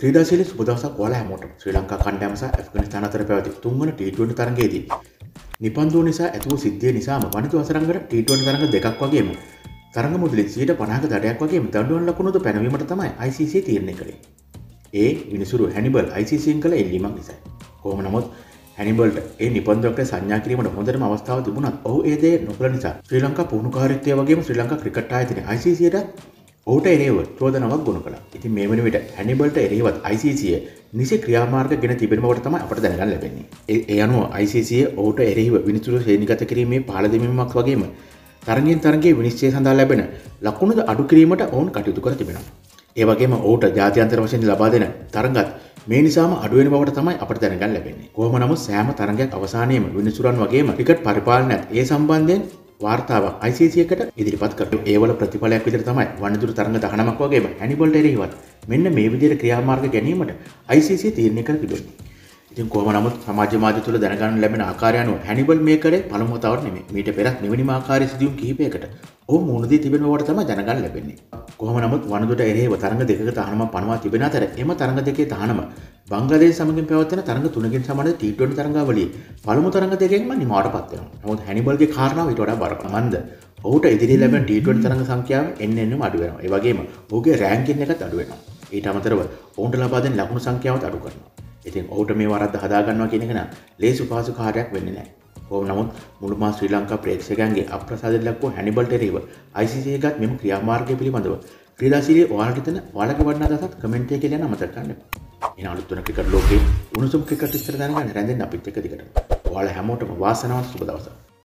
ක්‍රීඩාශීලී සුබ දවසක් ඔයාලා හැමෝටම ශ්‍රී ලංකා කණ්ඩායම සහ ඇෆ්ගනිස්තාන අතර පැවති තුන්වන T20 තරගයේදී නිපන්දුව නිසා ඇතුව සිද්ධිය නිසාම වනිතු අසරංගට T20 තරඟ දෙකක් වගේම තරඟ මුදලින් 150ක දඩයක් වගේම දඬුවම් ලකුණුද පැනවීමට තමයි ICC තීරණය කළේ. ඒ විනිසුරු හැනිබල් ICCෙන් කළ එල්ලීමක් නිසායි. කොහොම නමුත් හැනිබල්ට ඒ නිපන්දුවකට සංඥා කිරීමට හොඳටම අවස්ථාව තිබුණත් ඔහු ඒ දේ නොකළ නිසා ශ්‍රී ලංකා පුහුණුකාරීත්වය වගේම ශ්‍රී ලංකා ක්‍රිකට් ආයතනය ICCට ඔහුට එරව චෝදනවක් ගුණ කළ ඉති මේ වනිට හැනිබල්ට එරෙහිවත් ICCය නිසි ක්‍රියාමාර්ග ගෙන තිබෙනවට තම අපට දැනගන්න ලැබෙන්නේ ඒ අනුව ICCය ඔහුට එරෙහිව විනිසුරු සේනිගත කිරීමේ පාලදමීමක් වගේම තරගෙන් තරගේ විනිශ්චය සඳහා ලැබෙන ලක්ුණද අඩුකිරීමට ඔවුන් කටයුතු කර තිබෙන ඒවගේම ඔහුට ජාතින්තර වශයෙන් ලබා දෙන තරගත් මේ නිසාම අඩුවෙන බවට තමයි අපට දැනගන්න ලැබෙන්නේ කොහොම නමුත් සෑම තරගයක් අවසානයේම විනිසුරන් වගේම ක්‍රිකට් පරිපාලනයත් ඒ සම්බන්ධයෙන් වාර්තාවක් අයිසිසියකට ඉදිරිපත් කරට ඒවල ප්‍රතිඵලයක් විදිර තමයි වනදුර තරඟ දහනමක් වගේම හැනිබල්ට එරෙහිවත් මෙන්න මේ විදිර ක්‍රියාමාර්ග ගැනීමට අයිසිසිය තීරණය කර පිටුවනි ඉතින් කොහොම නමුත් සමාජ මාධ්‍ය තුළ දැනගන්න ලැබෙන ආකාරය අනුව හැනිබල් මේ කරේ පළමු වතාවට නෙමෙයි මීට පෙරත් මෙවැනිම ආකාරයේ සිදුවීම් කිහිපයකට ඔහු මුහුණ දී තිබෙන බවට තමයි දැනගන්න ලැබෙන්නේ කොහොම නමුත් වනදුට එරෙහිව තරඟ දෙකක තහනමක් පනවා තිබෙන අතර එම තරඟ දෙකේ තහනම බංග්ලාදේශ සමගින් පැවැත්වෙන තරඟ තුනකින් සමාන T20 තරඟාවලියේ පළමු තරඟ දෙකෙන්ම නිමාවටපත් වෙනවා. නමුත් හැනිබල්ගේ කාරණාව ඊට වඩා බරපතලද. ඔහුට ඉදිරියේ ලැබෙන T20 තරඟ සංඛ්‍යාව එන්න එන්නම අඩු වෙනවා. ඒ වගේම ඔහුගේ රෑන්කින් එකත් අඩු වෙනවා. ඊට අමතරව ඔවුන්ට ලබා දෙන ලකුණු සංඛ්‍යාවත් අඩු කරනවා. ඉතින් ඔහුට මේ වරද්ද හදා ගන්නවා කියන එක නම් ලේසි පහසු කාර්යයක් වෙන්නේ නැහැ. හෝම නමුත් මුළුමා ශ්‍රී ලංකා ප්‍රේක්ෂකයන්ගේ අප්‍රසාදලක්ව හැනිබල්ට රේව අයිසිසිය ගත් මෙම ක්‍රියාමාර්ගය පිළිබඳව ක්‍රීඩාශීලයේ ඔයාලට තන ඔයාලගේ වටිනා දසක් කමෙන්ට් එකේ ලියන්න අමතක කරන්න එපා. එන අලුත් වෙන ක්‍රිකට් ලෝකේ උණුසුම් ක්‍රිකට් විස්තර දැනගන්න රැඳෙන්න අපිත් එක්ක දිගටම. ඔයාලා හැමෝටම වාසනාවක් සුබ දවසක්.